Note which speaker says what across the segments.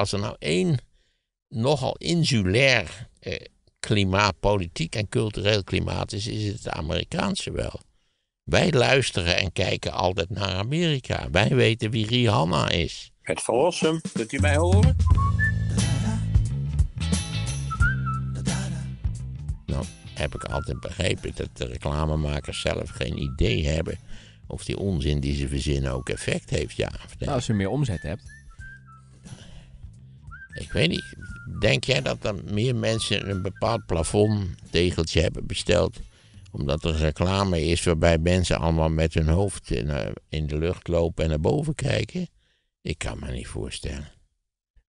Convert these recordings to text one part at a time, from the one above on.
Speaker 1: Als er nou één nogal insulair eh, klimaat, politiek en cultureel klimaat is, is het, het Amerikaanse wel. Wij luisteren en kijken altijd naar Amerika. Wij weten wie Rihanna is. Het verlossen, kunt u mij horen? Nou, heb ik altijd begrepen dat de reclamemakers zelf geen idee hebben of die onzin die ze verzinnen ook effect heeft, ja. Nou, als je meer omzet hebt. Ik weet niet. Denk jij dat er meer mensen een bepaald plafondtegeltje hebben besteld? Omdat er reclame is waarbij mensen allemaal met hun hoofd eh, in de lucht lopen en naar boven kijken? Ik kan me niet voorstellen.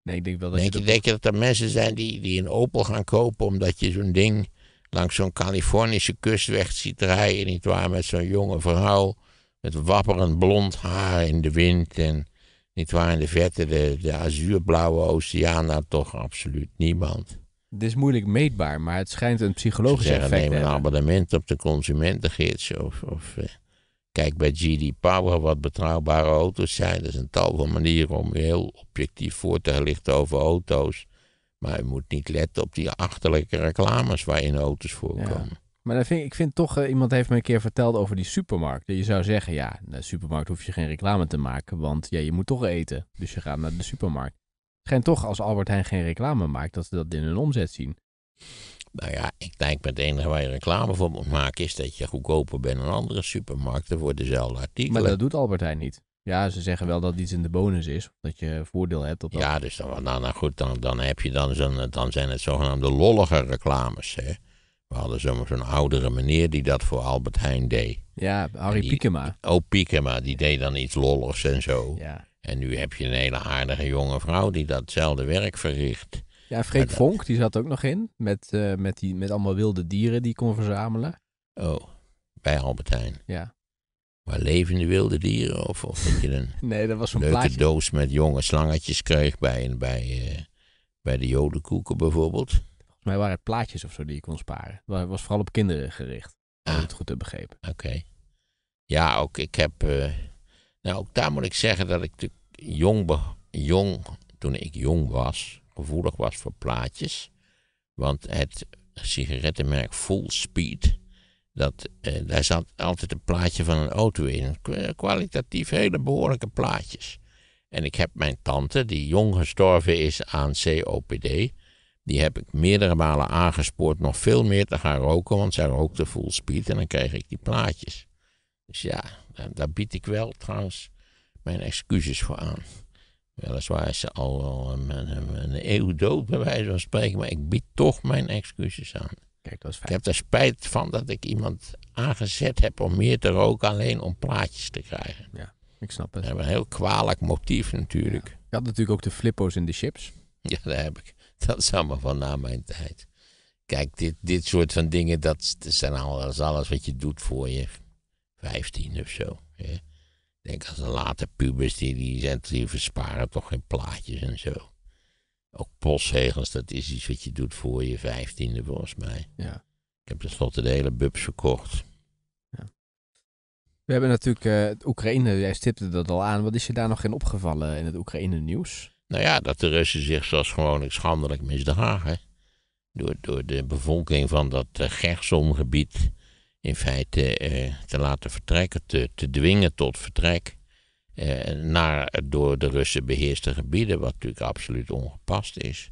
Speaker 2: Nee, ik denk wel dat denk je,
Speaker 1: dat... denk je dat er mensen zijn die, die een Opel gaan kopen omdat je zo'n ding langs zo'n Californische kustweg ziet rijden, waar Met zo'n jonge vrouw met wapperend blond haar in de wind en niet waar in de verte, de, de azuurblauwe oceaan, nou toch absoluut niemand.
Speaker 2: Het is moeilijk meetbaar, maar het schijnt een psychologisch zeggen, effect neem een
Speaker 1: abonnement op de consumentengids. Of, of eh, kijk bij GD Power wat betrouwbare auto's zijn. Dat is een tal van manieren om je heel objectief voor te lichten over auto's. Maar je moet niet letten op die achterlijke reclames waarin auto's
Speaker 2: voorkomen. Maar ik vind toch, eh, iemand heeft me een keer verteld over die supermarkt. Je zou zeggen, ja, de supermarkt hoef je geen reclame te maken, want ja, je moet toch eten. Dus je gaat naar de supermarkt. Schijnt toch, als Albert Heijn geen reclame maakt, dat ze dat in hun omzet zien. Nou ja, ik denk het
Speaker 1: enige waar je reclame voor moet maken is dat je goedkoper bent dan andere supermarkten voor dezelfde artikelen. Maar dat doet Albert Heijn niet. Ja, ze zeggen wel dat iets in de bonus is, dat je voordeel hebt dat. Ja, dus dan, nou, nou goed, dan, dan, heb je dan, zo'n, dan zijn het zogenaamde lollige reclames. Hè? We hadden zomaar zo'n oudere meneer die dat voor Albert Heijn deed.
Speaker 2: Ja, Harry die,
Speaker 1: Oh, Piekema, die deed dan iets lolligs en zo. Ja. En nu heb je een hele aardige jonge vrouw die datzelfde werk verricht.
Speaker 2: Ja, Freek dat... Vonk, die zat ook nog in. Met, eh, met, die, met allemaal wilde dieren die kon verzamelen. Oh, bij Albert Heijn. Ja. Maar levende
Speaker 1: wilde dieren? Of, of je een nee, dat was leuke doos met jonge slangetjes kreeg bij, bij, uh, bij de jodenkoeken bijvoorbeeld
Speaker 2: mij waren het plaatjes of zo die je kon sparen. Het was vooral op kinderen gericht. Als ah. het goed heb begrepen. Oké. Ja, ook ik heb.
Speaker 1: Eh, nou, ook daar moet ik zeggen dat ik jong, jong. Toen ik jong was, gevoelig was voor plaatjes. Want het sigarettenmerk Full Speed. Dat, eh, daar zat altijd een plaatje van een auto in. Kwalitatief hele behoorlijke plaatjes. En ik heb mijn tante, die jong gestorven is aan COPD. Die heb ik meerdere malen aangespoord nog veel meer te gaan roken, want zij rookte full speed en dan kreeg ik die plaatjes. Dus ja, eh, daar, bied ik wel trouwens mijn excuses voor aan. Weliswaar is ze al, wel een, eh, een, eeuw dood, bij wijze van spreken, maar ik bied toch mijn excuses aan. Kijk, dat is fijn. Ik heb er spijt van dat ik iemand aangezet heb om meer te roken, alleen om plaatjes te krijgen. Ja, ik snap het. Dat is een heel kwalijk motief natuurlijk. Je had natuurlijk ook de flippo's in de chips. Ja, dat heb ik. Dat is allemaal van na mijn tijd. Kijk, dit, dit soort van dingen, dat, zijn alles, alles wat je doet voor je vijftien of zo. Hè? Denk als een late pubers, die, die, zijn, die versparen toch geen plaatjes en zo. Ook postzegels, dat is iets wat je doet voor je vijftiende volgens mij. Ja. Ik heb tenslotte de hele bubs verkocht. Ja.
Speaker 2: We hebben natuurlijk eh, Oekraïne, jij stipte dat al aan. Wat is je daar nog in opgevallen in het Oekraïne nieuws? Nou ja,
Speaker 1: dat de Russen zich zoals gewoonlijk schandelijk misdragen. Door, door de bevolking van dat eh, gersomgebied in feite eh, te laten vertrekken, te, te dwingen tot vertrek. Eh, naar door de Russen beheerste gebieden, wat natuurlijk absoluut ongepast is.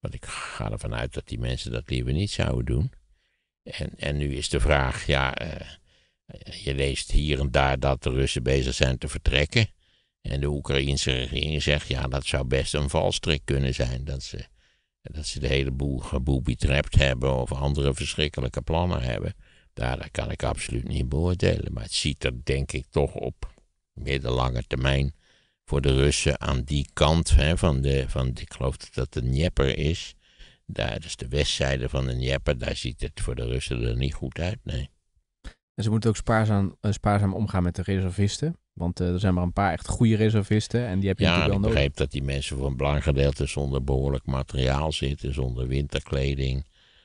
Speaker 1: Want ik ga ervan uit dat die mensen dat liever niet zouden doen. En, en nu is de vraag, ja, eh, je leest hier en daar dat de Russen bezig zijn te vertrekken. En de Oekraïense regering zegt, ja, dat zou best een valstrik kunnen zijn. Dat ze, dat ze de hele boel geboebetrapt hebben of andere verschrikkelijke plannen hebben. Daar, kan ik absoluut niet beoordelen. Maar het ziet er denk ik toch op middellange termijn voor de Russen aan die kant hè, van, de, van, ik geloof dat dat de Dnieper is. Daar, is de westzijde van de Dnieper, daar ziet het voor de Russen er niet goed uit,
Speaker 2: nee. En ze moeten ook spaarzaam, eh, spaarzaam omgaan met de reservisten. Want eh, er zijn maar een paar echt goede reservisten en die heb je ja, natuurlijk wel nodig. Ja, ik begreep dat die mensen voor een belangrijk gedeelte
Speaker 1: zonder behoorlijk materiaal zitten, zonder winterkleding,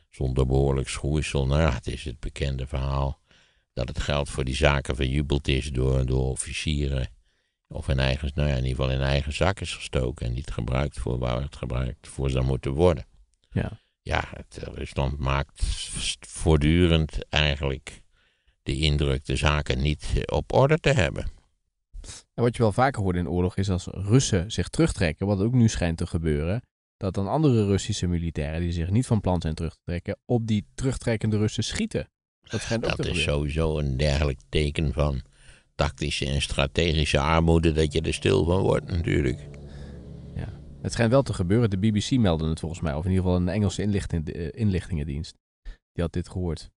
Speaker 1: zonder behoorlijk schoeisel. Nou ja, het is het bekende verhaal dat het geld voor die zaken verjubeld is door, door officieren. Of in eigen, nou ja, in ieder geval in eigen zak is gestoken en niet gebruikt voor waar het gebruikt voor zou moeten worden. Ja, ja het, eh, Rusland maakt voortdurend eigenlijk de indruk de zaken niet op orde te hebben.
Speaker 2: En wat je wel vaker hoort in oorlog is als Russen zich terugtrekken, wat ook nu schijnt te gebeuren, dat dan andere Russische militairen die zich niet van plan zijn terug te trekken, op die terugtrekkende Russen schieten. Dat schijnt ook te gebeuren. is
Speaker 1: sowieso een dergelijk teken van tactische en strategische armoede dat je er stil van wordt
Speaker 2: natuurlijk. Ja, het schijnt wel te gebeuren. De BBC meldde het volgens mij, of in ieder geval een Engelse inlichting, eh, inlichtingendienst. Die had dit gehoord.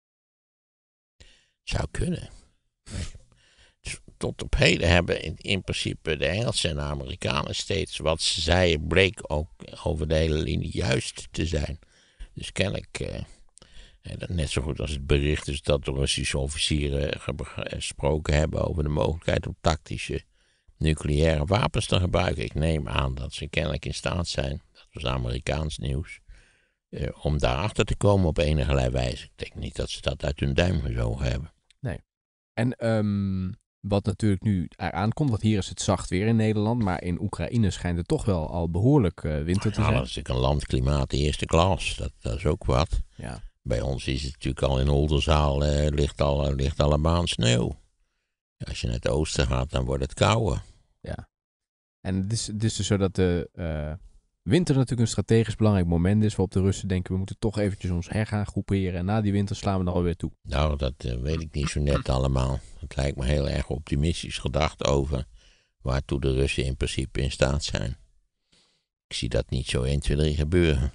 Speaker 2: Zou kunnen tot op heden
Speaker 1: hebben in, principe de Engelsen en Amerikanen steeds wat ze zeiden, bleek ook over de hele linie juist te zijn. Dus kennelijk, eh, net zo goed als het bericht is dat de Russische officieren gesproken hebben over de mogelijkheid om tactische nucleaire wapens te gebruiken. Ik neem aan dat ze kennelijk in staat zijn, dat was Amerikaans nieuws, eh, om daarachter te komen op enige wijze. Ik denk niet dat ze dat uit hun duim gezogen
Speaker 2: hebben. Nee. En um, wat natuurlijk nu eraan komt, want hier is het zacht weer in Nederland. Maar in Oekraïne schijnt het toch wel al behoorlijk eh, winter te zijn. Ja, dat is natuurlijk een landklimaat eerste klas. Dat, dat is ook wat. Ja. Bij ons is het natuurlijk
Speaker 1: al in Oldenzaal eh, ligt, al, eh, ligt al een baan sneeuw. Als je naar het oosten gaat, dan
Speaker 2: wordt het kouder. Ja. En het is, het dus zo dat de, winter natuurlijk een strategisch belangrijk moment is dus waarop de Russen denken we moeten toch eventjes ons her gaan groeperen en na die winter slaan we dan alweer toe. Nou, dat eh, weet ik niet zo net allemaal. Het lijkt me heel erg optimistisch gedacht
Speaker 1: over waartoe de Russen in principe in staat zijn. Ik zie dat niet zo 1, 2, 3 gebeuren. Ik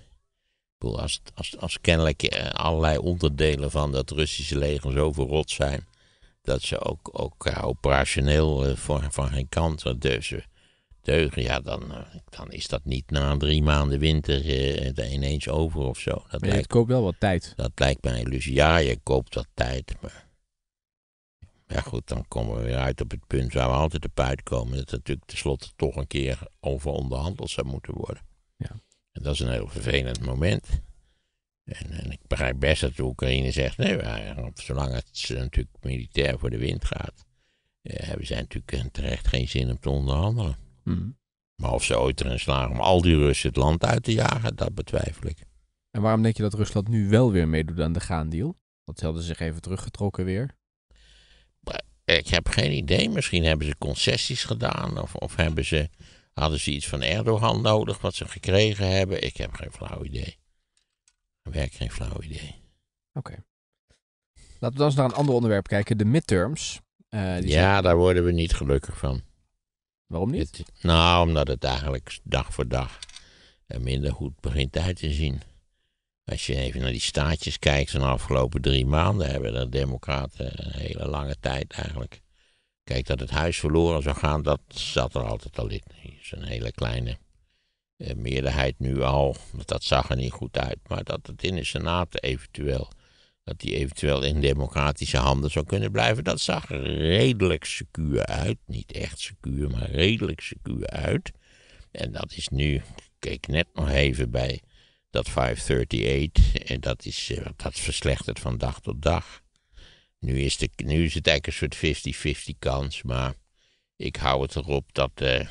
Speaker 1: bedoel, als, als, kennelijk eh, allerlei onderdelen van dat Russische leger zo verrot zijn, dat ze ook, ook eh, operationeel voor, van geen kant dus ja, dan, eh, dan is dat niet na drie maanden winter uh, ineens over of zo. Dat maar lijkt, koopt wel wat tijd. Dat lijkt mij een illusie. Ja, je koopt wat tijd, maar... Ja goed, dan komen we weer uit op het punt waar we altijd op uitkomen. Dat het natuurlijk tenslotte toch een keer over onderhandeld zou moeten worden. Ja. En dat is een heel vervelend moment. En, en ik begrijp best dat de Oekraïne zegt, nee, maar, zolang het natuurlijk militair voor de wind gaat, eh, hebben zij natuurlijk eh, terecht geen zin om te onderhandelen. Mhm. Maar of ze ooit erin slagen om al die Russen het land uit te jagen,
Speaker 2: dat betwijfel ik. En waarom denk je dat Rusland nu wel weer meedoet aan de gaandeal? Want ze hadden zich even teruggetrokken weer. Eh, ik heb geen idee. Misschien hebben ze
Speaker 1: concessies gedaan. Of, of hebben ze, hadden ze iets van Erdogan nodig wat ze gekregen hebben. Ik heb geen flauw idee. Werk geen flauw idee.
Speaker 2: Oké. Laten we dan eens naar een ander onderwerp kijken. De midterms. Eh, die ja, daar worden we niet gelukkig
Speaker 1: van. Waarom niet? nou, omdat het eigenlijk dag voor dag minder goed begint uit te zien. Als je even naar die staatjes kijkt van de afgelopen drie maanden, hebben de Democraten een hele lange tijd eigenlijk. Kijk, dat het huis verloren zou gaan, dat zat er altijd al in. Hier is een hele kleine eh, meerderheid nu al, want dat zag er niet goed uit. Maar dat het in de Senaat eventueel dat die eventueel in democratische handen zou kunnen blijven. Dat zag redelijk secuur uit. Niet echt secuur, maar redelijk secuur uit. En dat is nu, ik keek net nog even bij dat 538, en dat, is, eh, dat verslechtert van dag tot dag. Nu is, de, nu is het eigenlijk een soort 50-50 kans, maar ik hou het erop dat... Eh,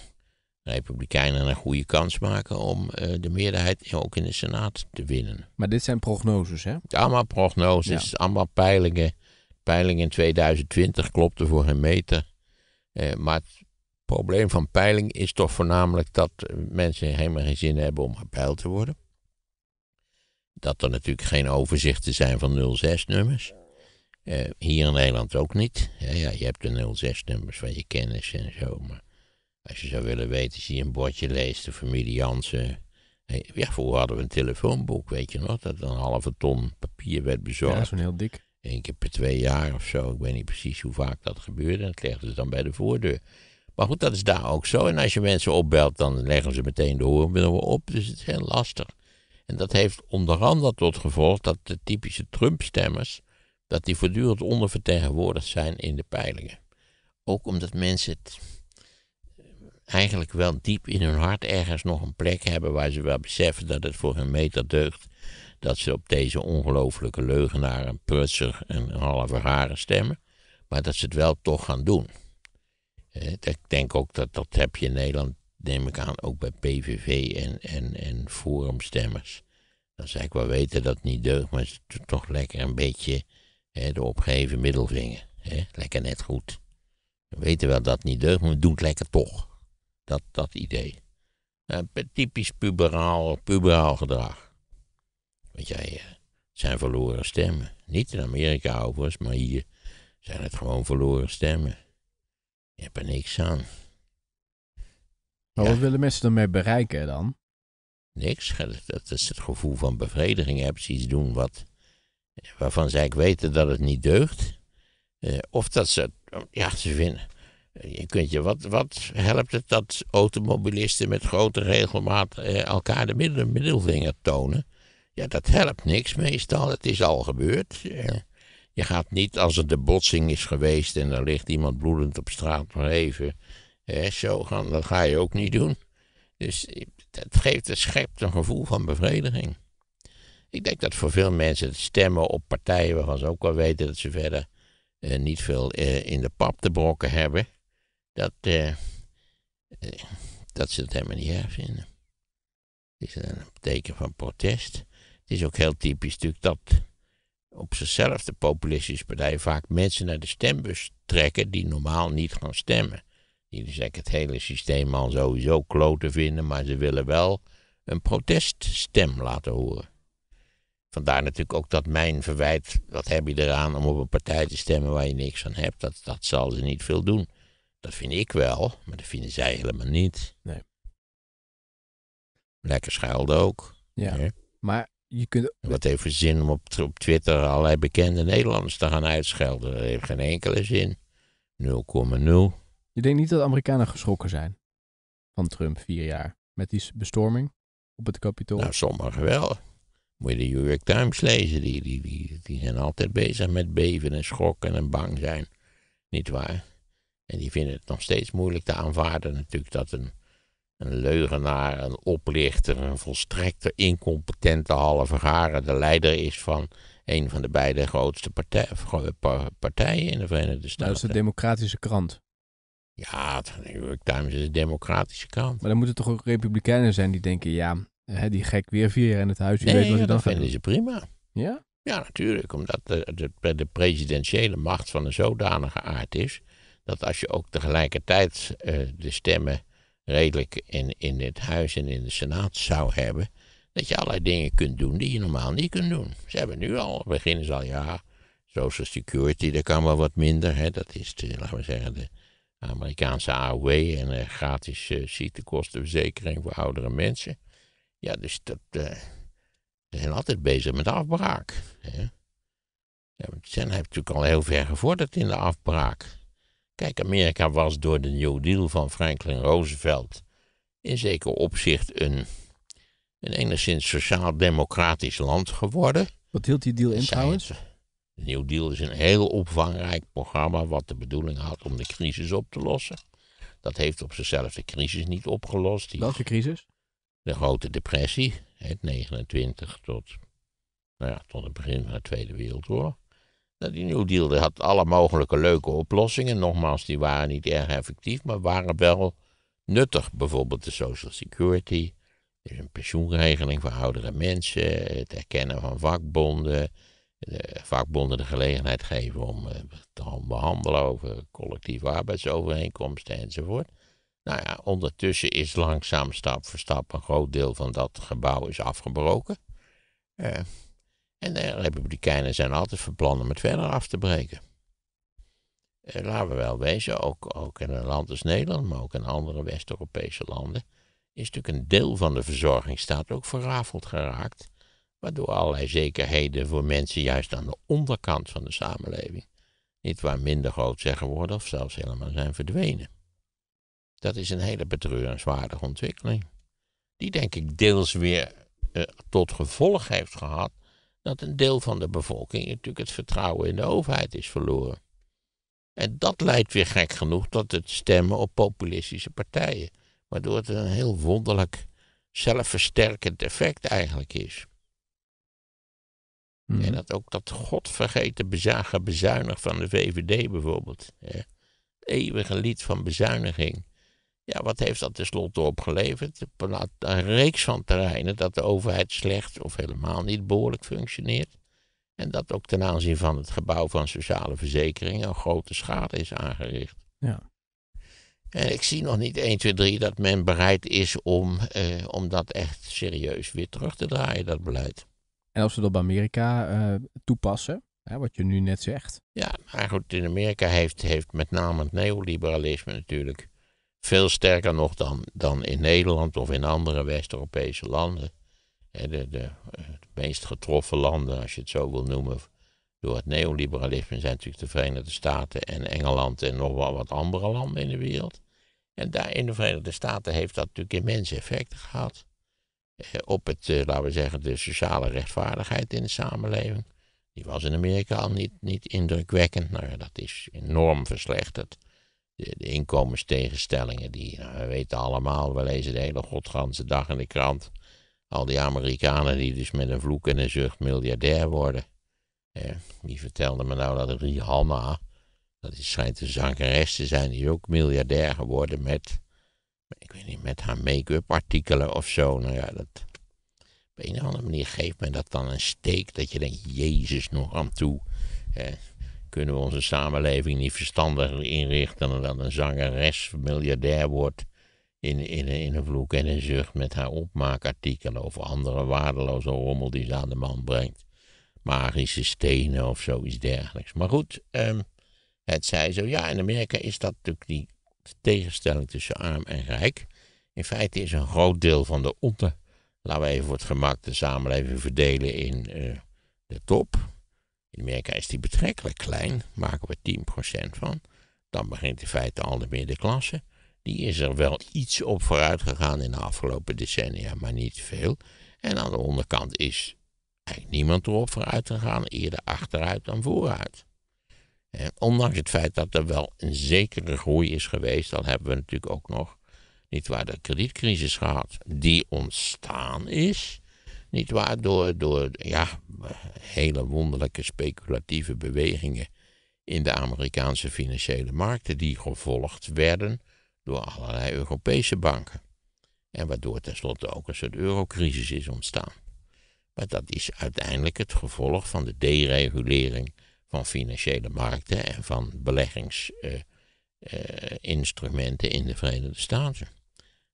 Speaker 1: Republikeinen een goede kans maken om eh, de meerderheid ook in de Senaat te winnen.
Speaker 2: Maar dit zijn prognoses, hè? Allemaal
Speaker 1: prognoses, allemaal peilingen. Peiling in 2020 klopte voor een meter. Eh, maar het probleem van peiling is toch voornamelijk dat eh, mensen helemaal geen zin hebben om gepeild te worden. Dat er natuurlijk geen overzichten zijn van 06-nummers. hier in Nederland ook niet. ja, je hebt de 06-nummers van je kennis en zo, maar als je zou willen weten, zie je een bordje leest, de familie Jansen. Ja, vroeger hadden we een telefoonboek, weet je nog? Dat een halve ton papier werd bezorgd. Ja, zo'n heel dik. Eén keer per twee jaar of zo. Ik weet niet precies hoe vaak dat gebeurde. En Dat legden ze dan bij de voordeur. Maar goed, dat is daar ook zo. En als je mensen opbelt, dan leggen ze meteen de horen op. Dus het is heel lastig. En dat heeft onder andere tot gevolg dat de typische Trump-stemmers... dat die voortdurend ondervertegenwoordigd zijn in de peilingen. Ook omdat mensen het eigenlijk wel diep in hun hart ergens nog een plek hebben waar ze wel beseffen dat het voor hun meter deugt dat ze op deze ongelooflijke leugenaar, een prutser en een halve rare stemmen, maar dat ze het wel toch gaan doen. Ik denk ook dat dat heb je in Nederland, neem ik aan, ook bij PVV en, en, en forumstemmers. Dan ze ik wel weten dat het niet deugt, maar ze toch lekker een beetje hè, de opgeheven middelvinger. Lekker net goed. We weten wel dat het niet deugt, maar we doen het lekker toch. Dat, dat idee. Eh, typisch puberaal, puberaal gedrag. Want jij, uh, zijn verloren stemmen. Niet in Amerika overigens, maar hier zijn het gewoon verloren stemmen. Je hebt er niks aan. Maar wat willen mensen ermee bereiken dan? Niks. Dat is het gevoel van bevrediging. Heb ze iets doen wat, waarvan zij weten dat het niet deugt. Eh, of dat ze, ja, ze vinden. Je kunt je, wat, wat helpt het dat automobilisten met grote regelmaat eh, elkaar de middel, middelvinger tonen?
Speaker 2: Ja, dat helpt
Speaker 1: niks meestal. Het is al gebeurd. Je gaat niet als er de botsing is geweest en er ligt iemand bloedend op straat maar even eh, zo gaan. Dat ga je ook niet doen. Dus het eh, geeft, het schept een gevoel van bevrediging. Ik denk dat voor veel mensen het stemmen op partijen waarvan ze ook wel weten dat ze verder eh, niet veel eh, in de pap te brokken hebben dat, eh, eh, dat ze het helemaal niet vinden. Het is een teken van protest. Het is ook heel typisch natuurlijk dat op zichzelf de populistische partijen vaak mensen naar de stembus trekken die normaal niet gaan stemmen. Die zeggen dus het hele systeem al sowieso kloten vinden, maar ze willen wel een proteststem laten horen. Vandaar natuurlijk ook dat mijn verwijt, wat heb je eraan om op een partij te stemmen waar je niks van hebt, dat, dat zal ze niet veel doen. Dat vind ik wel, maar dat vinden zij helemaal niet. Nee. Lekker schuilde ook. Ja, maar je kunt... Wat heeft er zin om op, op Twitter allerlei bekende Nederlanders te gaan uitschelden? Dat heeft geen enkele zin. 0,0.
Speaker 2: Je denkt niet dat Amerikanen geschrokken zijn van Trump vier jaar met die bestorming op het kapitool? Nou, sommigen wel. Moet je de New York Times lezen. Die, die, die, die zijn altijd
Speaker 1: bezig met beven en schokken en bang zijn. Niet waar? En die vinden het nog steeds moeilijk te aanvaarden natuurlijk dat een, een leugenaar, een oplichter, een volstrekte incompetente halve garen de leider is van een van de beide grootste
Speaker 2: partijen in de Verenigde Staten. Nou, dat is de democratische krant. Ja, de New York Times is de democratische krant. Maar dan moeten toch ook republikeinen zijn die denken, ja, hè, die gek weer vier in het huis, nee, weet wat ja, dat vinden ze prima. Ja?
Speaker 1: Ja, natuurlijk, omdat de presidentiële macht van een zodanige aard is dat als je ook tegelijkertijd eh, de stemmen redelijk in, in het huis en in de senaat zou hebben, dat je allerlei dingen kunt doen die je normaal niet kunt doen. Ze hebben nu al, beginnen ze al, ja, Social Security, daar kan wel wat minder. Hè? Dat is, laten we zeggen, de Amerikaanse AOW en de eh, gratis uh, ziektekostenverzekering voor oudere mensen. Ja, dus dat, ze zijn altijd bezig met afbraak. Hè? Ze zijn natuurlijk al heel ver gevorderd in de afbraak. Kijk, Amerika was door de New Deal van Franklin Roosevelt in zeker opzicht een, een enigszins sociaal-democratisch land geworden.
Speaker 2: Wat hield die deal in trouwens?
Speaker 1: De New Deal is een heel opvangrijk programma wat de bedoeling had om de crisis op te lossen. Dat heeft op zichzelf de crisis niet opgelost. Die, Welke crisis? De grote depressie, het 29 tot, nou ja, tot het begin van de Tweede Wereldoorlog. Nou, die New Deal had alle mogelijke leuke oplossingen. Nogmaals, die waren niet erg effectief, maar waren wel nuttig. Bijvoorbeeld de Social Security, dus een pensioenregeling voor oudere mensen, het erkennen van vakbonden, de vakbonden de gelegenheid geven om eh, te onderhandelen over collectieve arbeidsovereenkomsten enzovoort. Nou ja, ondertussen is langzaam stap voor stap een groot deel van dat gebouw is afgebroken. Uh, en de Republikeinen zijn altijd van plan om het verder af te breken. Eh, laten we wel wezen, ook, ook in een land als Nederland, maar ook in andere West-Europese landen, is natuurlijk een deel van de verzorgingsstaat ook verrafeld geraakt. Waardoor allerlei zekerheden voor mensen juist aan de onderkant van de samenleving niet waar minder groot zeggen worden of zelfs helemaal zijn verdwenen. Dat is een hele betreurenswaardige ontwikkeling. Die denk ik deels weer eh, tot gevolg heeft gehad dat een deel van de bevolking natuurlijk het vertrouwen in de overheid is verloren. En dat leidt weer gek genoeg tot het stemmen op populistische partijen, waardoor het een heel wonderlijk zelfversterkend effect eigenlijk is. Mhm. En dat ook dat godvergeten bezuinig van de VVD bijvoorbeeld. Het eeuwige lied van bezuiniging. Ja, wat heeft dat tenslotte opgeleverd? Een reeks van terreinen dat de overheid slecht of helemaal niet behoorlijk functioneert. En dat ook ten aanzien van het gebouw van sociale verzekeringen een grote schade is aangericht.
Speaker 2: Ja. En ik
Speaker 1: zie nog niet 1, 2, 3 dat men bereid is om, eh, om dat echt serieus weer terug te draaien, dat beleid.
Speaker 2: En als we dat op Amerika eh, toepassen, hè, wat je nu net zegt. Ja,
Speaker 1: maar goed, in Amerika heeft, heeft met name het neoliberalisme natuurlijk veel sterker nog dan, dan in Nederland of in andere West-Europese landen. De, eh, de, meest getroffen landen, als je het zo wil noemen, door het neoliberalisme zijn natuurlijk de Verenigde Staten en Engeland en nog wel wat andere landen in de wereld. En daar in de Verenigde Staten heeft dat natuurlijk immense effecten gehad. Eh, op het, eh, laten we zeggen, de sociale rechtvaardigheid in de samenleving. Die was in Amerika al niet, niet indrukwekkend. Nou ja, dat is enorm verslechterd de, de inkomenstegenstellingen, die nou, we weten allemaal, we lezen de hele godganse dag in de krant. Al die Amerikanen die dus met een vloek en een zucht miljardair worden. Eh, die vertelde me nou dat Rihanna, dat is, schijnt een zangeres te zijn, die is ook miljardair geworden met, ik weet niet, met haar make-up artikelen of zo. Nou ja, dat, op een of andere manier geeft men dat dan een steek dat je denkt, jezus nog aan toe. Eh, kunnen we onze samenleving niet verstandiger inrichten dan dat een zangeres miljardair wordt in, in, in een vloek en een zucht met haar opmaakartikelen of andere waardeloze rommel die ze aan de man brengt? Magische stenen of zoiets dergelijks. Maar goed, ehm, het zij zo. Ja, in Amerika is dat natuurlijk die tegenstelling tussen arm en rijk. In feite is een groot deel van de onder, laten we even voor het gemak de samenleving verdelen in eh, de top, in Amerika is die betrekkelijk klein, maken we 10% van. Dan begint in feite al de middenklasse. Die is er wel iets op vooruit gegaan in de afgelopen decennia, maar niet veel. En aan de onderkant is eigenlijk niemand erop vooruit gegaan, eerder achteruit dan vooruit. En ondanks het feit dat er wel een zekere groei is geweest, dan hebben we natuurlijk ook nog, niet waar, de kredietcrisis gehad, die ontstaan is niet waar? Door, ja, hele wonderlijke speculatieve bewegingen in de Amerikaanse financiële markten, die gevolgd werden door allerlei Europese banken. En waardoor tenslotte ook een soort eurocrisis is ontstaan. Maar dat is uiteindelijk het gevolg van de deregulering van financiële markten en van beleggingsinstrumenten eh, eh, in de Verenigde Staten.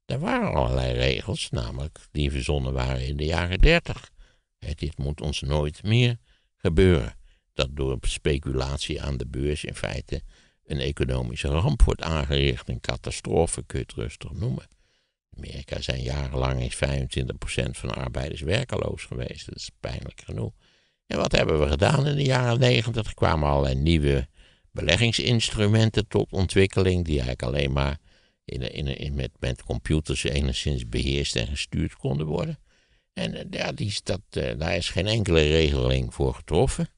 Speaker 1: Er waren allerlei regels, namelijk die verzonnen waren in de jaren dertig. Dit moet ons nooit meer gebeuren. Dat door speculatie aan de beurs in feite een economische ramp wordt aangericht. Een catastrofe kun je het rustig noemen. In Amerika zijn jarenlang eens 25% van de arbeiders werkeloos geweest. Dat is pijnlijk genoeg. En wat hebben we gedaan in de jaren negentig? Er kwamen allerlei nieuwe beleggingsinstrumenten tot ontwikkeling, die eigenlijk alleen maar in, in, in, met, met computers enigszins beheerst en gestuurd konden worden. En eh, ja, die dat, eh, daar is geen enkele regeling voor getroffen.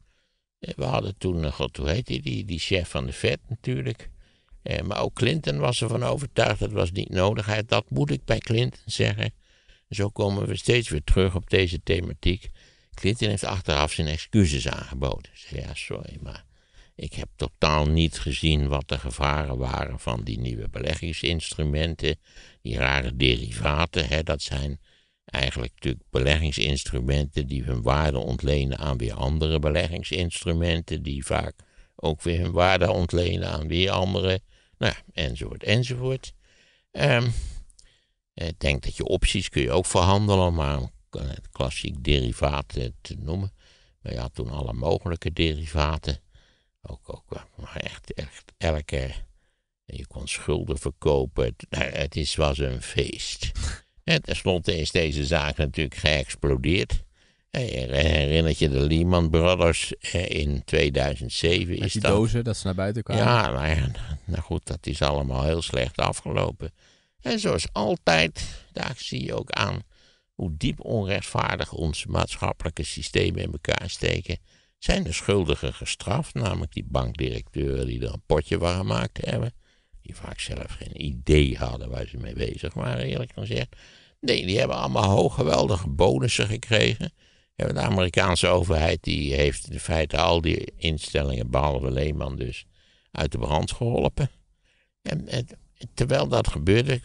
Speaker 1: Eh, we hadden toen, god hoe heet die, die, chef van de vet natuurlijk. Eh, maar ook Clinton was ervan overtuigd, dat was niet nodig. Dat moet ik bij Clinton zeggen. Zo komen we steeds weer terug op deze thematiek. Clinton heeft achteraf zijn excuses aangeboden. Zeg ja, sorry, maar ik heb totaal niet gezien wat de gevaren waren van die nieuwe beleggingsinstrumenten, die rare derivaten. Hè, dat zijn eigenlijk natuurlijk beleggingsinstrumenten die hun waarde ontlenen aan weer andere beleggingsinstrumenten, die vaak ook weer hun waarde ontlenen aan weer andere, nou, enzovoort, enzovoort. Ehm, ik denk dat je opties kun je ook verhandelen, maar het klassiek derivaten te noemen. Maar ja, toen alle mogelijke derivaten. Ook, ook eh, maar echt, echt elke. Eh, je kon schulden verkopen. Het, eh, is, was een feest. En tenslotte is deze zaak natuurlijk geëxplodeerd. Herinnert je de Lehman Brothers in 2007? Met is die dat... dozen, dat ze naar buiten kwamen. Ja, nou, ja, nou goed, dat is allemaal heel slecht afgelopen. En zoals altijd, daar zie je ook aan hoe diep onrechtvaardig ons maatschappelijke systeem in elkaar steken zijn de schuldigen gestraft, namelijk die bankdirecteuren die er een potje van gemaakt hebben, die vaak zelf geen idee hadden waar ze mee bezig waren, eerlijk gezegd. Nee, die hebben allemaal hoog geweldige bonussen gekregen. De Amerikaanse overheid die heeft in feite al die instellingen, behalve Lehman dus, uit de brand geholpen. En, en terwijl dat gebeurde,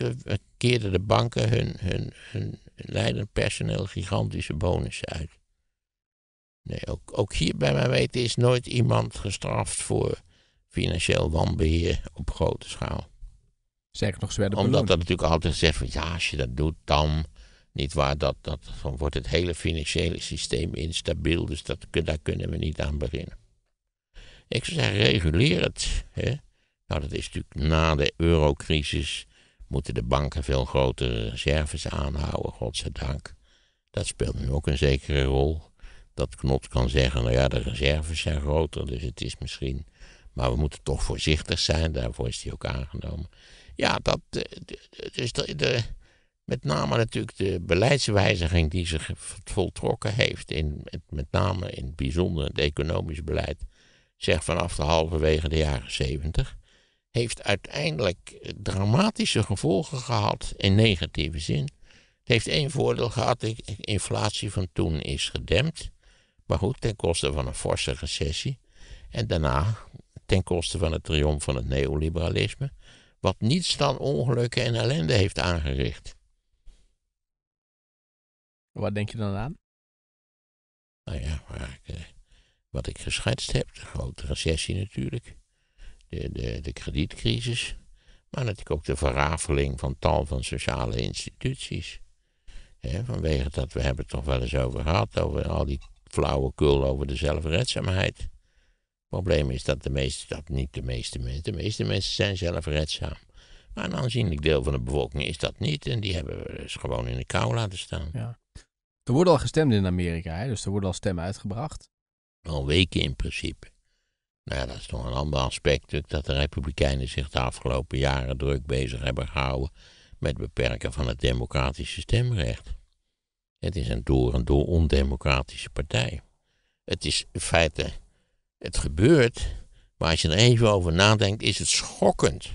Speaker 1: keerden de banken hun, hun, hun leidend personeel gigantische bonussen uit. Nee, ook, ook hier bij mijn weten is nooit iemand gestraft voor financieel wanbeheer op grote schaal. Zeker nog zwaarder Omdat dat natuurlijk altijd zegt van ja, als je dat doet dan, niet waar, dat, dat, dan wordt het hele financiële systeem instabiel. Dus dat, daar kunnen we niet aan beginnen. Ik zou zeggen, reguleer het. Hè? Nou, dat is natuurlijk na de eurocrisis moeten de banken veel grotere reserves aanhouden, godzijdank. Dat speelt nu ook een zekere rol dat Knot kan zeggen, nou ja, de reserves zijn groter, dus het is misschien... Maar we moeten toch voorzichtig zijn, daarvoor is die ook aangenomen. Ja, dat, eh, dus de, de, met name natuurlijk de beleidswijziging die zich voltrokken heeft, in, met name in het bijzonder het economisch beleid, zeg vanaf de halverwege de jaren zeventig, heeft uiteindelijk dramatische gevolgen gehad in negatieve zin. Het heeft één voordeel gehad, de inflatie van toen is gedempt. Maar goed, ten koste van een forse recessie. En daarna ten koste van het triomf van het neoliberalisme. Wat niets dan ongelukken en ellende heeft aangericht.
Speaker 2: Wat denk je dan aan?
Speaker 1: Nou ja, eh, wat ik geschetst heb, de grote recessie natuurlijk. De, de, de kredietcrisis. Maar natuurlijk ook de verrafeling van tal van sociale instituties. vanwege dat we hebben het toch wel eens over gehad, over al die flauwekul over de zelfredzaamheid. Het probleem is dat, de meeste, dat niet de meeste mensen, de meeste mensen zijn zelfredzaam. Maar een aanzienlijk deel van de bevolking is dat niet. En die hebben we dus gewoon in de kou laten staan. Ja.
Speaker 2: Er wordt al gestemd in Amerika, hè? dus er worden al stemmen uitgebracht. Al weken in principe.
Speaker 1: Nou, ja, dat is toch een ander aspect. Dat de Republikeinen zich de afgelopen jaren druk bezig hebben gehouden met beperken van het democratische stemrecht. Het is een door en door ondemocratische partij. Het is in feite, het gebeurt, maar als je er even over nadenkt, is het schokkend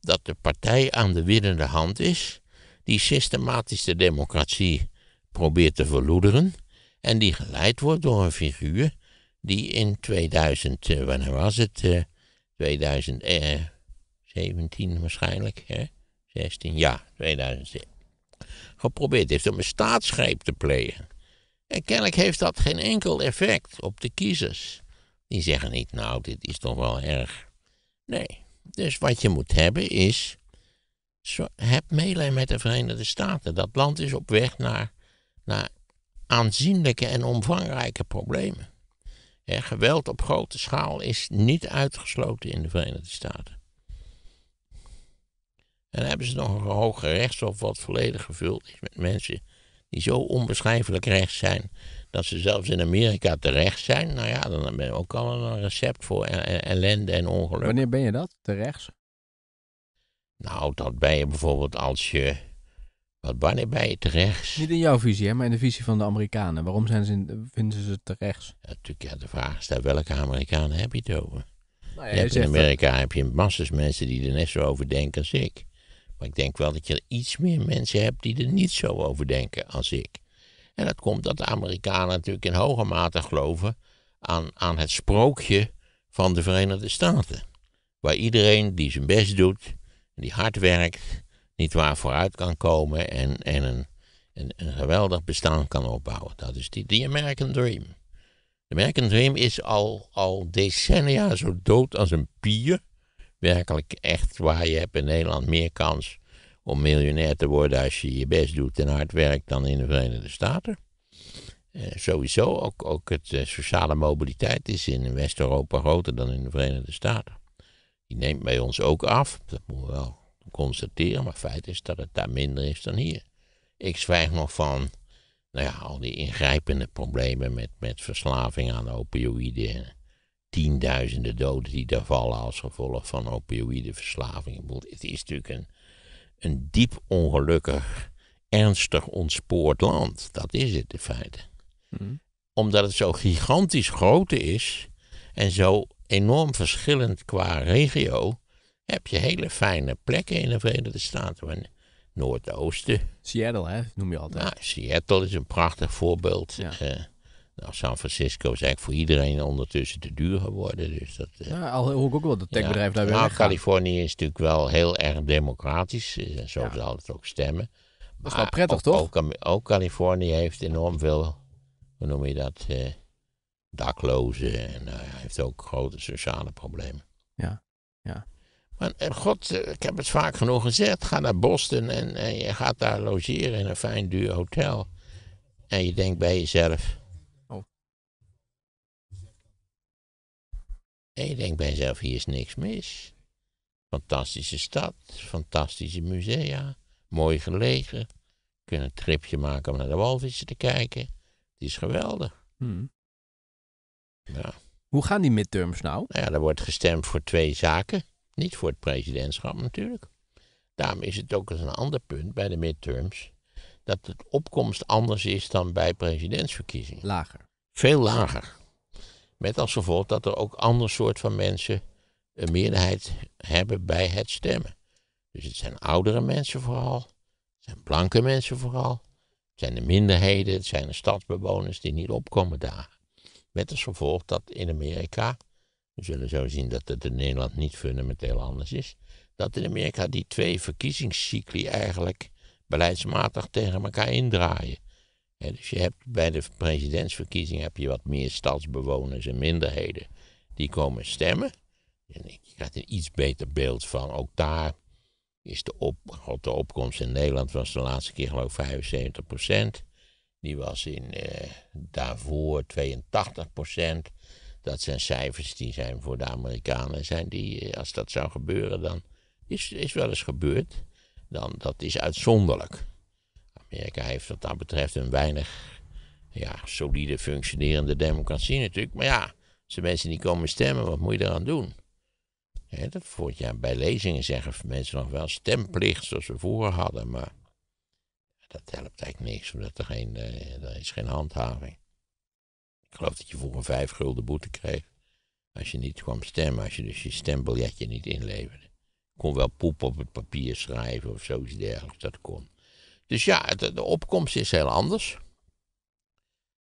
Speaker 1: dat de partij aan de winnende hand is, die systematisch de democratie probeert te verloederen en die geleid wordt door een figuur die in 2000, eh, wanneer was het? 2017 eh, eh, waarschijnlijk, hè? 16, ja, 2017 geprobeerd heeft om een staatsgreep te plegen. En kennelijk heeft dat geen enkel effect op de kiezers. Die zeggen niet, nou, dit is toch wel erg. Nee, dus wat je moet hebben is, heb meelij met de Verenigde Staten. Dat land is op weg naar, naar aanzienlijke en omvangrijke problemen. geweld op grote schaal is niet uitgesloten in de Verenigde Staten. En dan hebben ze nog een hoge rechtshof wat volledig gevuld is met mensen die zo onbeschrijfelijk rechts zijn dat ze zelfs in Amerika terecht zijn. Nou ja, dan ben je ook al een recept voor e-, e-, ellende en ongeluk. Wanneer
Speaker 2: ben je dat, terecht?
Speaker 1: Nou, dat ben je bijvoorbeeld als je... Wat wanneer ben je terechts?
Speaker 2: Niet in jouw visie, hè, maar in de visie van de Amerikanen. Waarom zijn ze vinden ze het terechts? Ja, natuurlijk, ja, de vraag is welke Amerikanen heb je het over? Nou ja, in Amerika
Speaker 1: heb je massas mensen die er net zo over denken als ik. Maar ik denk wel dat je iets meer mensen hebt die er niet zo over denken als ik. En dat komt dat de Amerikanen natuurlijk in hoge mate geloven aan, aan het sprookje van de Verenigde Staten. Waar iedereen die zijn best doet, die hard werkt, niet waar vooruit kan komen en, en een, een, een geweldig bestaan kan opbouwen. Dat is die, die American Dream. De American Dream is al, al decennia zo dood als een pier werkelijk echt waar. Je hebt in Nederland meer kans om miljonair te worden als je je best doet en hard werkt dan in de Verenigde Staten. Eh, sowieso, ook, ook het eh, sociale mobiliteit is in West-Europa groter dan in de Verenigde Staten. Die neemt bij ons ook af, dat moeten we wel constateren, maar feit is dat het daar minder is dan hier. Ik zwijg nog van nou ja, al die ingrijpende problemen met, met verslaving aan opioïden tienduizenden doden die daar vallen als gevolg van opioïdeverslaving. Het is natuurlijk een, een diep ongelukkig, ernstig ontspoord land. Dat is het in feite. Hmm. Omdat het zo gigantisch groot is en zo enorm verschillend qua regio, heb je hele fijne plekken in de Verenigde Staten. Noordoosten. Seattle, hè? noem je altijd. Nou, Seattle is een prachtig voorbeeld. Ja. Eh, nou, San Francisco is eigenlijk voor iedereen ondertussen te duur geworden. Dus dat,
Speaker 2: eh, ja, al ook wel dat techbedrijf ja, daar nou,
Speaker 1: Californië is natuurlijk wel heel erg democratisch. Eh, zo zal het ook stemmen. dat is wel prettig, toch? Ook, ook, Californië heeft enorm veel, hoe noem je dat, eh, daklozen. En nou heeft ook grote sociale problemen. Ja, ja. Maar en god, ik heb het vaak genoeg gezegd. Ga naar Boston en, en je gaat daar logeren in een fijn duur hotel. En je denkt bij jezelf Ik denk bij mezelf, hier is niks mis. Fantastische stad, fantastische musea, mooi gelegen. Je een tripje maken om naar de walvissen te kijken. Het is geweldig. Hmm. Hoe gaan die midterms nou? nou? ja, er wordt gestemd voor twee zaken. Niet voor het presidentschap natuurlijk. Daarom is het ook eens een ander punt bij de midterms dat de opkomst anders is dan bij presidentsverkiezingen. Lager. Veel lager. Met als gevolg dat er ook ander soort van mensen een meerderheid hebben bij het stemmen. Dus het zijn oudere mensen vooral, het zijn blanke mensen vooral, het zijn de minderheden, het zijn de stadsbewoners die niet opkomen daar. Met als gevolg dat in Amerika, we zullen zo zien dat het in Nederland niet fundamenteel anders is, dat in Amerika die twee verkiezingscycli eigenlijk beleidsmatig tegen elkaar indraaien dus je hebt bij de presidentsverkiezing heb je wat meer stadsbewoners en minderheden die komen stemmen. En je krijgt een iets beter beeld van. Ook daar is de, op, de opkomst in Nederland was de laatste keer geloof ik 75 Die was in, eh, daarvoor 82 Dat zijn cijfers die zijn voor de Amerikanen. Zijn die, eh, als dat zou gebeuren, dan is, is wel eens gebeurd. Dan, dat is uitzonderlijk. Amerika heeft wat dat betreft een weinig ja, solide functionerende democratie natuurlijk. Maar ja, als de mensen niet komen stemmen, wat moet je eraan doen? dat voort, bij lezingen zeggen mensen nog wel stemplicht zoals we vroeger hadden, maar dat helpt eigenlijk niks, omdat er geen, eh, er is geen handhaving. Ik geloof dat je een vijf gulden boete kreeg als je niet kwam stemmen, als je dus je stembiljetje niet inleverde. Kon wel poep op het papier schrijven of zoiets dergelijks, dat kon. Dus ja, de, opkomst is heel anders.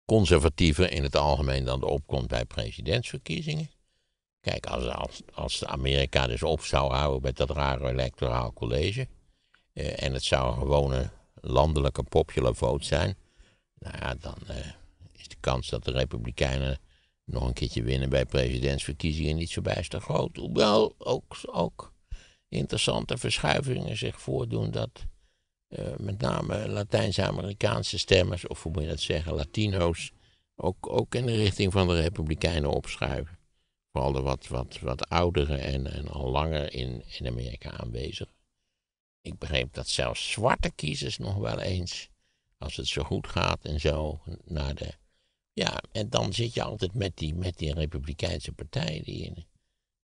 Speaker 1: Conservatiever in het algemeen dan de opkomst bij presidentsverkiezingen. Kijk, als, als, als Amerika dus op zou houden met dat rare electoraal college. Eh, en het zou een gewone landelijke popular vote zijn. Nou ja, dan eh, is de kans dat de Republikeinen nog een keertje winnen bij presidentsverkiezingen niet zo bijster groot. Hoewel ook, ook interessante verschuivingen zich voordoen dat eh, met name Latijns-Amerikaanse stemmers, of hoe moet je dat zeggen, Latino's, ook, ook in de richting van de Republikeinen opschuiven. Vooral de wat, wat, wat oudere en, en al langer in, in Amerika aanwezigen. Ik begreep dat zelfs zwarte kiezers nog wel eens, als het zo goed gaat en zo, naar de. Ja, en dan zit je altijd met die, met die Republikeinse partij, die in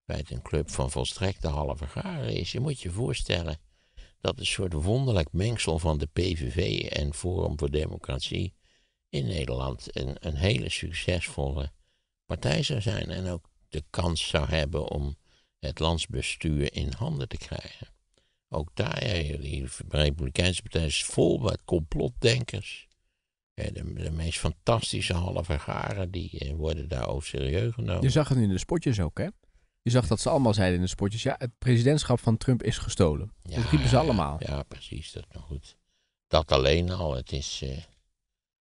Speaker 1: feite een club van volstrekte halve garen is. Je moet je voorstellen dat een soort wonderlijk mengsel van de PVV en Forum voor Democratie in Nederland een, een hele succesvolle partij zou zijn. En ook de kans zou hebben om het landsbestuur in handen te krijgen. Ook daar, ja, die Republikeinse partij is vol met complotdenkers. De, de meest fantastische halve garen die eh, worden daar ook serieus genomen. Je zag
Speaker 2: het in de spotjes ook, hè? Je zag dat ze allemaal zeiden in de sportjes. ja, het presidentschap van Trump is gestolen. dat riepen ze allemaal. Ja, precies, dat nou goed. Dat alleen al, het is... Eh,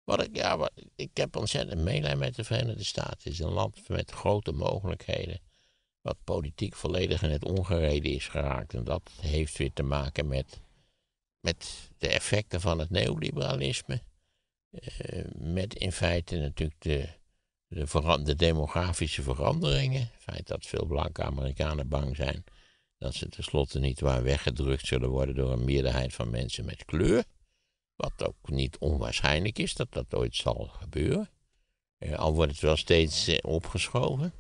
Speaker 2: wat ik, ja,
Speaker 1: wat, ik heb ontzettend meelijden met de Verenigde Staten. Het is een land met grote mogelijkheden, wat politiek volledig in het ongereden is geraakt. En dat heeft weer te maken met, met de effecten van het neoliberalisme. Eh, met in feite natuurlijk de de, de demografische veranderingen, het feit dat veel blanke Amerikanen bang zijn dat ze tenslotte niet waar weggedrukt zullen worden door een meerderheid van mensen met kleur. Wat ook niet onwaarschijnlijk is dat dat ooit zal gebeuren. Eh, al wordt het wel steeds eh, opgeschoven.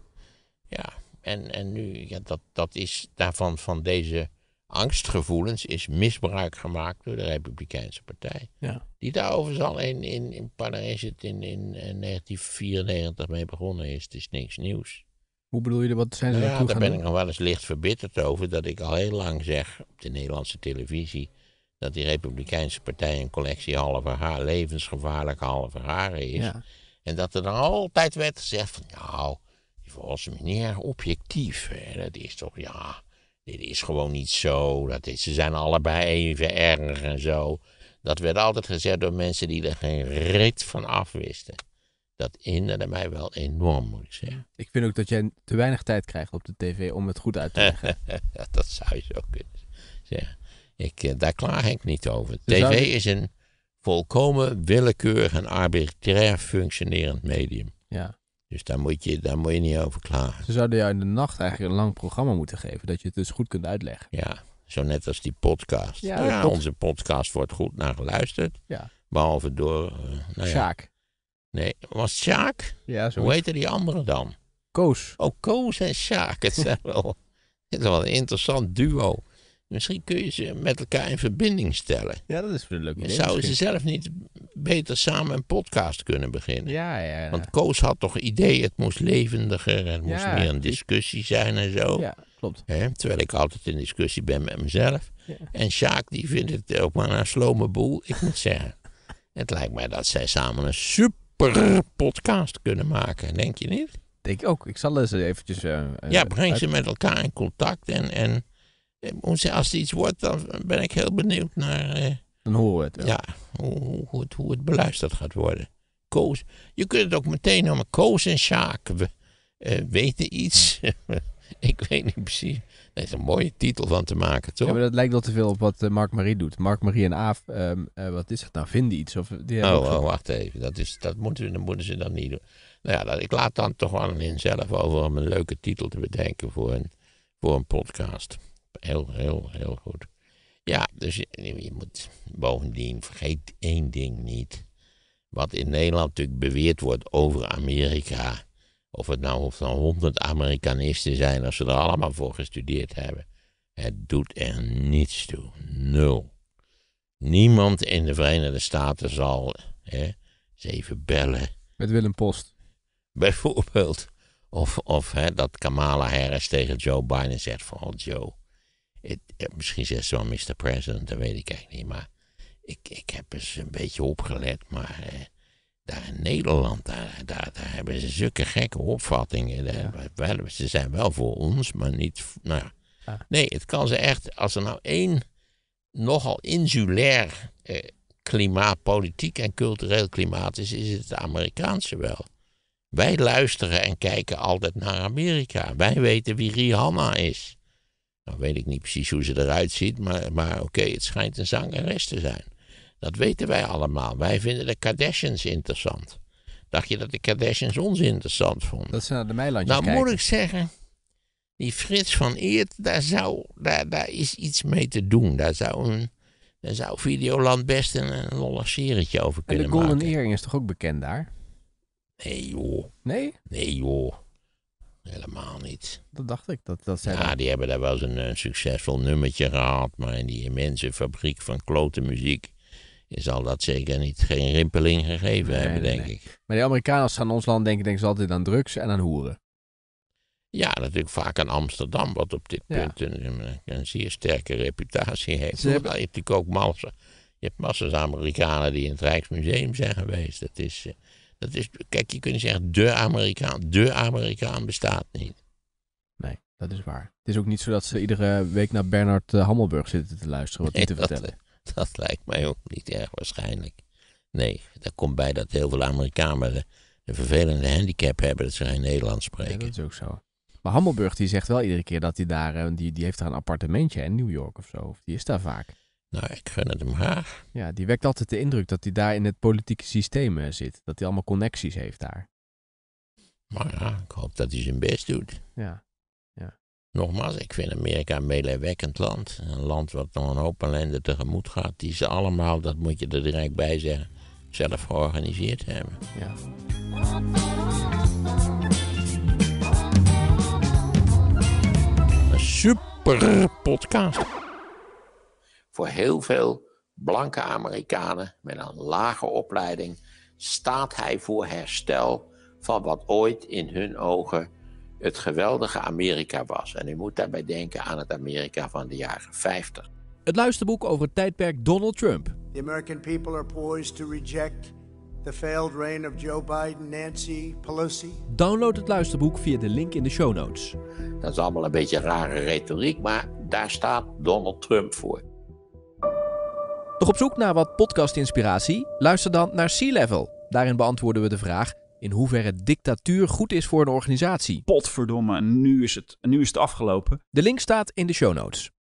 Speaker 1: Ja, en, en nu, ja, dat, dat is daarvan van deze angstgevoelens is misbruik gemaakt door de Republikeinse Partij. Ja. Die daarover zal al in, in, in Parijs het in, in, 1994 eh, mee begonnen is. Het is niks nieuws.
Speaker 2: Hoe bedoel je, wat zijn ze nou ja, Daar ben ik
Speaker 1: nog wel eens licht verbitterd over dat ik al heel lang zeg op de Nederlandse televisie dat die Republikeinse Partij een collectie halve haar, levensgevaarlijke halve haren is. En dat er dan altijd werd gezegd van nou, die volgens erg objectief, dat is toch ja dit is gewoon niet zo. Dat ze zijn allebei even erg en zo. Dat werd altijd gezegd door mensen die er geen rit van
Speaker 2: afwisten. Dat hinderde mij wel enorm, moet ik zeggen. Ik vind ook dat jij te weinig tijd krijgt op de tv om het goed uit te leggen. dat zou je zo kunnen zeggen. Ik, eh,
Speaker 1: daar klaag ik niet over. tv is een volkomen willekeurig en arbitrair functionerend medium. Ja. Dus daar moet, je, daar moet je niet over klagen.
Speaker 2: Ze zouden jou in de nacht eigenlijk een lang programma moeten geven, dat je het dus goed kunt uitleggen.
Speaker 1: Ja, zo net als die podcast. Ja, nou onze podcast wordt goed naar geluisterd. Ja. Behalve door... Eh, nou ja. Nee, was Sjaak? Ja, zo. Hoe heette die andere dan? Koos. Oh, Koos en Sjaak. Het wel, het is wel een interessant duo. Misschien kun je ze met elkaar in verbinding stellen. Ja, dat is een leuk idee. Zouden ze zelf niet beter samen een podcast kunnen beginnen?
Speaker 2: Ja, ja, ja. Want Koos had
Speaker 1: toch idee, het moest levendiger het moest meer een discussie zijn en zo. Ja, klopt. Terwijl ik altijd in discussie ben met mezelf. En Sjaak die vindt het ook maar een slome boel. Ik moet zeggen, het lijkt mij dat zij samen een super podcast kunnen maken. Denk je niet? Denk ik ook. Ik zal ze eventjes... Uh, ja, breng ze met elkaar in contact en... en als er iets wordt, dan ben ik heel benieuwd naar. Eh, dan horen we het. Ja, ja hoe, het, hoe het beluisterd gaat worden. Koos. Je kunt het ook meteen noemen. Koos en Sjaak. We eh, weten iets. ik weet niet precies. Dat is een mooie titel van te maken, toch? Ja, maar
Speaker 2: dat lijkt wel te veel op wat eh, Mark Marie doet. Mark Marie en Aaf, ehm, wat is het nou? Vinden iets? Of, die oh, oh, wacht
Speaker 1: even. Dat, is, dat, moeten, dat moeten ze dan niet doen. Nou ja, dat, ik laat dan toch wel in zelf over om een leuke titel te bedenken voor een, voor een podcast heel, heel, heel goed. Ja, dus je, moet bovendien vergeet één ding niet. Wat in Nederland natuurlijk beweerd wordt over Amerika. Of het nou of dan nou honderd Amerikanisten zijn, als ze er allemaal voor gestudeerd hebben. Het doet er niets toe. Nul. Niemand in de Verenigde Staten zal hè, eens even bellen. Met Willem Post. Bijvoorbeeld. Of, of hè, dat Kamala Harris tegen Joe Biden zegt: van Joe het, eh, misschien zegt ze wel Mr. President, dat weet ik eigenlijk niet. Maar ik, ik heb eens een beetje opgelet, maar eh, daar in Nederland, daar, daar, daar, hebben ze zulke gekke opvattingen. Daar, wel, ze zijn wel voor ons, maar niet. Nou, Nee, het kan ze echt, als er nou één nogal insulair eh, klimaat, politiek en cultureel klimaat is, is het, het Amerikaanse wel. Wij luisteren en kijken altijd naar Amerika. Wij weten wie Rihanna is. Nou weet ik niet precies hoe ze eruit ziet, maar, maar oké, het schijnt een zangeres te zijn. Dat weten wij allemaal. Wij vinden de Kardashians interessant. Dacht je dat de Kardashians ons interessant vonden? Dat zijn naar de Meilandjes Nou moet ik zeggen, die Frits van Eert, daar, zou, daar, daar is iets mee te doen. Daar zou, een, daar zou Videoland best een, een lollig serietje over kunnen maken. En de Golden
Speaker 2: maken. Earring is toch ook bekend daar? Nee joh. Nee? Nee joh. Helemaal niet. Dat dacht ik.
Speaker 1: Dat, dat ja, die hebben daar wel eens een, succesvol nummertje gehad. Maar in die immense fabriek van klote muziek zal dat zeker niet geen rimpeling gegeven hebben, denk
Speaker 2: ik. Maar die Amerikanen als aan ons land denken, denken ze altijd aan drugs en aan hoeren. Ja,
Speaker 1: natuurlijk vaak aan Amsterdam, wat op dit punt een, een, zeer sterke reputatie heeft. Ze hebben... Je hebt natuurlijk ook massa, je hebt massas Amerikanen die in het Rijksmuseum zijn geweest. Dat is... Eh, dat is, kijk, je kunt zeggen, de Amerikaan. De Amerikaan bestaat niet.
Speaker 2: Nee, dat is waar. Het is ook niet zo dat ze iedere week naar Bernard eh, Hammelburg zitten te luisteren, wat hij te dat, vertellen. Dat lijkt mij ook niet erg waarschijnlijk. Nee, daar komt bij dat heel veel Amerikanen een vervelende handicap hebben dat ze geen Nederlands spreken. dat is ook zo. Maar Hammelburg die zegt wel iedere keer dat hij daar, eh, die, die heeft daar een appartementje in New York of zo. Of die is daar vaak. Nou, ik gun het hem graag. Ja, die wekt altijd de indruk dat hij daar in het politieke systeem eh, zit. Dat hij allemaal connecties heeft daar. Maar ja, ik hoop dat hij zijn best doet. Ja.
Speaker 1: ja. Nogmaals, ik vind Amerika een meelewekkend land. Een land wat nog een hoop ellende tegemoet gaat. Die ze allemaal, dat moet je er direct bij zeggen, zelf georganiseerd hebben. Ja. Een super podcast voor heel veel blanke Amerikanen met een lage opleiding staat hij voor herstel van wat ooit in hun ogen het geweldige Amerika was. En u moet daarbij denken aan het Amerika van de jaren 50.
Speaker 2: Het luisterboek over het tijdperk Donald Trump. The American people are poised to reject the failed reign of Joe Biden, Nancy Pelosi. Download het luisterboek via de link in de show notes.
Speaker 1: Dat is allemaal een beetje rare retoriek, maar daar staat Donald Trump voor.
Speaker 2: Nog op zoek naar wat podcast-inspiratie? Luister dan naar Sea level Daarin beantwoorden we de vraag in hoeverre dictatuur goed is voor een organisatie. Potverdomme, nu is het, nu is het afgelopen. De link staat in de show notes.